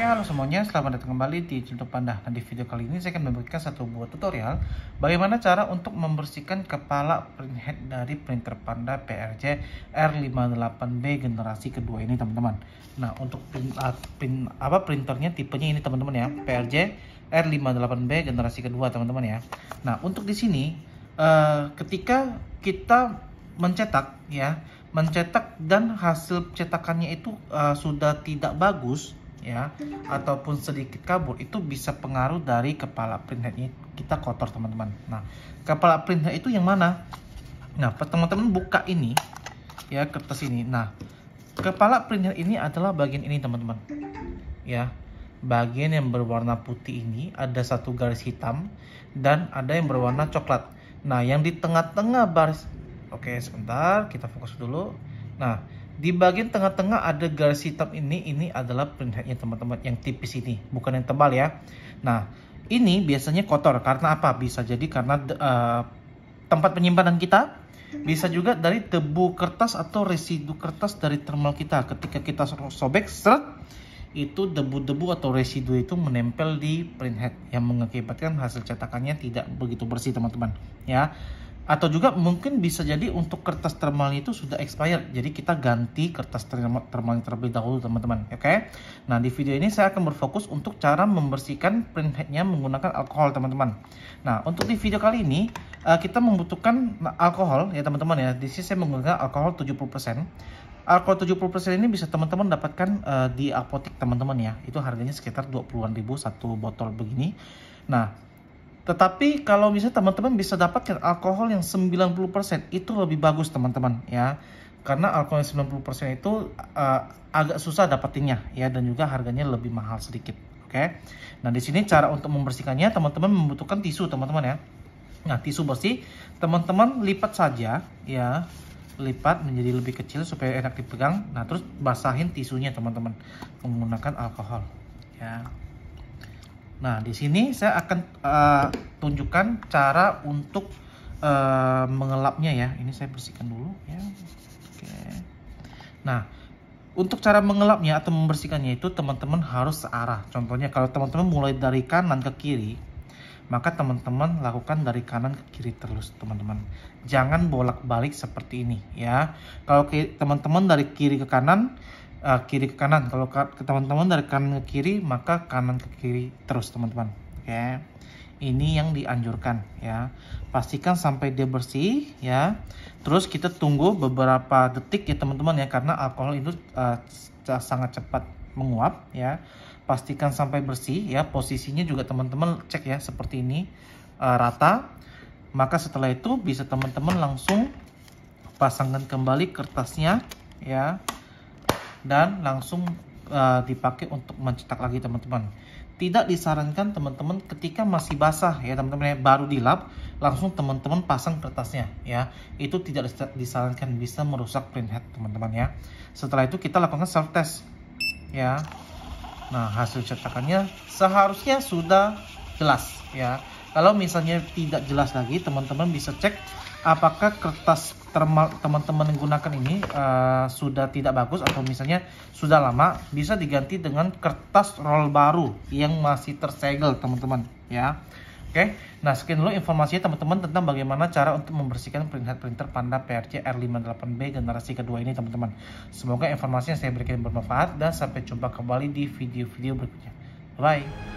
Oke halo semuanya, selamat datang kembali di Cintuk Panda. Nah di video kali ini saya akan memberikan satu buah tutorial bagaimana cara untuk membersihkan kepala printhead dari printer Panda PRJ R58B generasi kedua ini teman-teman. Nah untuk print, uh, print apa printernya tipenya ini teman-teman ya PRJ R58B generasi kedua teman-teman ya. Nah untuk di sini uh, ketika kita mencetak ya mencetak dan hasil cetakannya itu uh, sudah tidak bagus ya ataupun sedikit kabur itu bisa pengaruh dari kepala ini kita kotor teman-teman nah kepala printhead itu yang mana nah teman-teman buka ini ya kertas ini nah kepala printhead ini adalah bagian ini teman-teman ya bagian yang berwarna putih ini ada satu garis hitam dan ada yang berwarna coklat nah yang di tengah-tengah baris oke sebentar kita fokus dulu Nah, di bagian tengah-tengah ada garis hitam ini, ini adalah printheadnya teman-teman yang tipis ini, bukan yang tebal ya. Nah, ini biasanya kotor karena apa? Bisa jadi karena uh, tempat penyimpanan kita, bisa juga dari debu kertas atau residu kertas dari thermal kita. Ketika kita sobek, seret, itu debu-debu atau residu itu menempel di printhead yang mengakibatkan hasil cetakannya tidak begitu bersih teman-teman ya atau juga mungkin bisa jadi untuk kertas thermal itu sudah expired jadi kita ganti kertas thermal terlebih dahulu teman-teman oke okay? nah di video ini saya akan berfokus untuk cara membersihkan printheadnya menggunakan alkohol teman-teman nah untuk di video kali ini eh, kita membutuhkan alkohol ya teman-teman ya di sini saya menggunakan alkohol 70% Alkohol 70% ini bisa teman-teman dapatkan eh, di apotek teman-teman ya. Itu harganya sekitar 20-an ribu satu botol begini. Nah, tetapi kalau misalnya teman-teman bisa dapatkan alkohol yang 90% itu lebih bagus teman-teman ya. Karena alkohol yang 90% itu uh, agak susah dapetinnya ya dan juga harganya lebih mahal sedikit. Oke. Okay? Nah, di sini cara untuk membersihkannya teman-teman membutuhkan tisu teman-teman ya. Nah, tisu bersih teman-teman lipat saja ya lipat menjadi lebih kecil supaya enak dipegang. Nah, terus basahin tisunya teman-teman menggunakan alkohol. Ya. Nah, di sini saya akan uh, tunjukkan cara untuk uh, mengelapnya ya. Ini saya bersihkan dulu ya. Oke. Nah, untuk cara mengelapnya atau membersihkannya itu teman-teman harus searah. Contohnya kalau teman-teman mulai dari kanan ke kiri, maka teman-teman lakukan dari kanan ke kiri terus teman-teman. Jangan bolak-balik seperti ini ya. Kalau teman-teman dari kiri ke kanan, uh, kiri ke kanan kalau ke teman-teman dari kanan ke kiri maka kanan ke kiri terus teman-teman oke okay. ini yang dianjurkan ya pastikan sampai dia bersih ya terus kita tunggu beberapa detik ya teman-teman ya karena alkohol itu uh, sangat cepat menguap ya pastikan sampai bersih ya posisinya juga teman-teman cek ya seperti ini uh, rata maka setelah itu bisa teman-teman langsung pasangkan kembali kertasnya ya dan langsung uh, dipakai untuk mencetak lagi teman-teman tidak disarankan teman-teman ketika masih basah ya teman-teman ya baru dilap langsung teman-teman pasang kertasnya ya itu tidak disarankan bisa merusak printhead teman-teman ya setelah itu kita lakukan self test ya nah hasil cetakannya seharusnya sudah jelas ya kalau misalnya tidak jelas lagi teman-teman bisa cek apakah kertas teman-teman gunakan ini uh, sudah tidak bagus atau misalnya sudah lama bisa diganti dengan kertas roll baru yang masih tersegel teman-teman ya oke okay. nah sekian dulu informasinya teman-teman tentang bagaimana cara untuk membersihkan printhead printer Panda PRC R58B generasi kedua ini teman-teman semoga informasi yang saya berikan bermanfaat dan sampai jumpa kembali di video-video berikutnya bye, -bye.